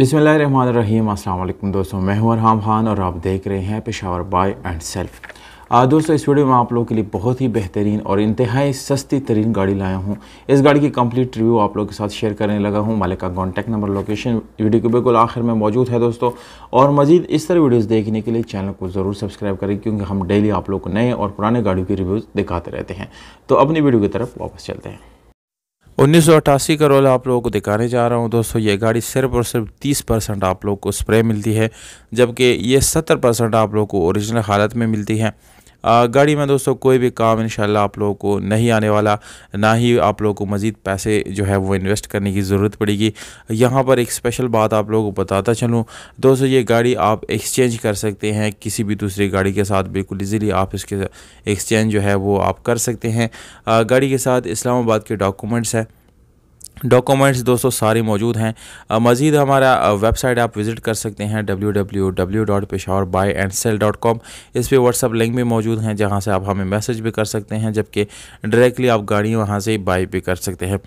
बिसमीम अल्लाम दोस्तों मैं हूं अरहम खान और आप देख रहे हैं पेशावर बाय एंड सेल्फ आज दोस्तों इस वीडियो में आप लोगों के लिए बहुत ही बेहतरीन और इंतहाई सस्ती तरीन गाड़ी लाया हूं इस गाड़ी की कंप्लीट रिव्यू आप लोगों के साथ शेयर करने लगा हूं मालिक का कॉन्टैक्ट नंबर लोकेशन वीडियो के बिल्कुल आखिर में मौजूद है दोस्तों और मजीद इस तरह वीडियोज़ देखने के लिए चैनल को ज़रूर सब्सक्राइब करें क्योंकि हम डेली आप लोग को नए और पुराने गाड़ियों के रिव्यूज़ दिखाते रहते हैं तो अपनी वीडियो की तरफ वापस चलते हैं उन्नीस का रोल आप लोगों को दिखाने जा रहा हूँ दोस्तों ये गाड़ी सिर्फ और सिर्फ तीस परसेंट आप लोग को स्प्रे मिलती है जबकि ये सत्तर परसेंट आप लोग को ओरिजिनल हालत में मिलती है गाड़ी में दोस्तों कोई भी काम इन आप लोगों को नहीं आने वाला ना ही आप लोगों को मज़ीद पैसे जो है वो इन्वेस्ट करने की ज़रूरत पड़ेगी यहाँ पर एक स्पेशल बात आप लोगों को बताता चलूँ दोस्तों ये गाड़ी आप एक्सचेंज कर सकते हैं किसी भी दूसरी गाड़ी के साथ बिल्कुल ईजिली आप इसके एक्सचेंज जो है वो आप कर सकते हैं गाड़ी के साथ इस्लामाबाद के डॉक्यूमेंट्स हैं डॉक्यूमेंट्स दोस्तों सारे मौजूद हैं मज़ीद हमारा वेबसाइट आप विज़िट कर सकते हैं W W W dot Peshawar buy and sell dot com इस पर व्हाट्सअप लिंक भी मौजूद हैं जहाँ से आप हमें मैसेज भी कर सकते हैं जबकि डायरेक्टली आप गाड़ी वहाँ से बाई भी कर सकते हैं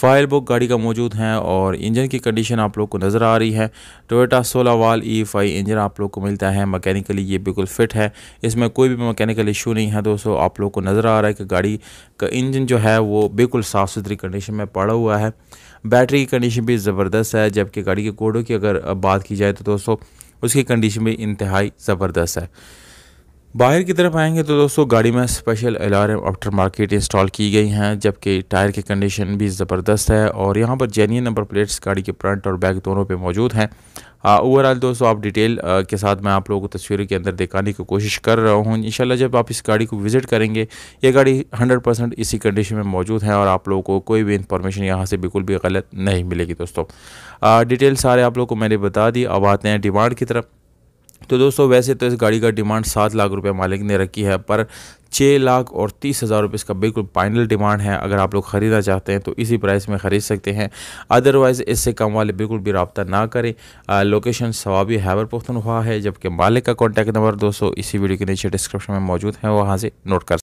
फाइल बुक गाड़ी का मौजूद है और इंजन की कंडीशन आप लोग को नज़र आ रही है टोयोटा सोलह वाल ई e फाइव इंजन आप लोग को मिलता है मकैनिकली ये बिल्कुल फिट है इसमें कोई भी मकैनिकल इशू नहीं है दोस्तों आप लोग को नज़र आ रहा है कि गाड़ी का इंजन जो है वो बिल्कुल साफ़ सुथरी कंडीशन में पड़ा हुआ है बैटरी की कंडीशन भी ज़बरदस्त है जबकि गाड़ी के कोडों की अगर बात की जाए तो दोस्तों उसकी कंडीशन भी इंतहाई ज़बरदस्त है बाहर की तरफ आएंगे तो दोस्तों गाड़ी में special alarm after market install की गई हैं जबकि टायर की कंडीशन भी ज़बरदस्त है और यहाँ पर जेन्यन नंबर प्लेट्स गाड़ी के फ्रंट और बैक दोनों पे मौजूद हैं ओवरऑल दोस्तों आप डिटेल आ, के साथ मैं आप लोगों को तस्वीरों के अंदर दिखाने की कोशिश कर रहा हूँ इंशाल्लाह जब आप इस गाड़ी को विज़िट करेंगे ये गाड़ी 100% इसी कंडीशन में मौजूद है और आप लोगों को कोई भी इंफॉर्मेशन यहाँ से बिल्कुल भी गलत नहीं मिलेगी दोस्तों डिटेल सारे आप लोग को मैंने बता दी अब आते हैं डिमांड की तरफ तो दोस्तों वैसे तो इस गाड़ी का डिमांड सात लाख रुपए मालिक ने रखी है पर छः लाख और तीस हज़ार रुपये इसका बिल्कुल फाइनल डिमांड है अगर आप लोग ख़रीदना चाहते हैं तो इसी प्राइस में ख़रीद सकते हैं अदरवाइज़ इससे कम वाले बिल्कुल भी रबता ना करें आ, लोकेशन सवाबी पुख्तन हुआ है जबकि मालिक का कॉन्टैक्ट नंबर दोस्तों इसी वीडियो के नीचे डिस्क्रिप्शन में मौजूद है वहाँ से नोट कर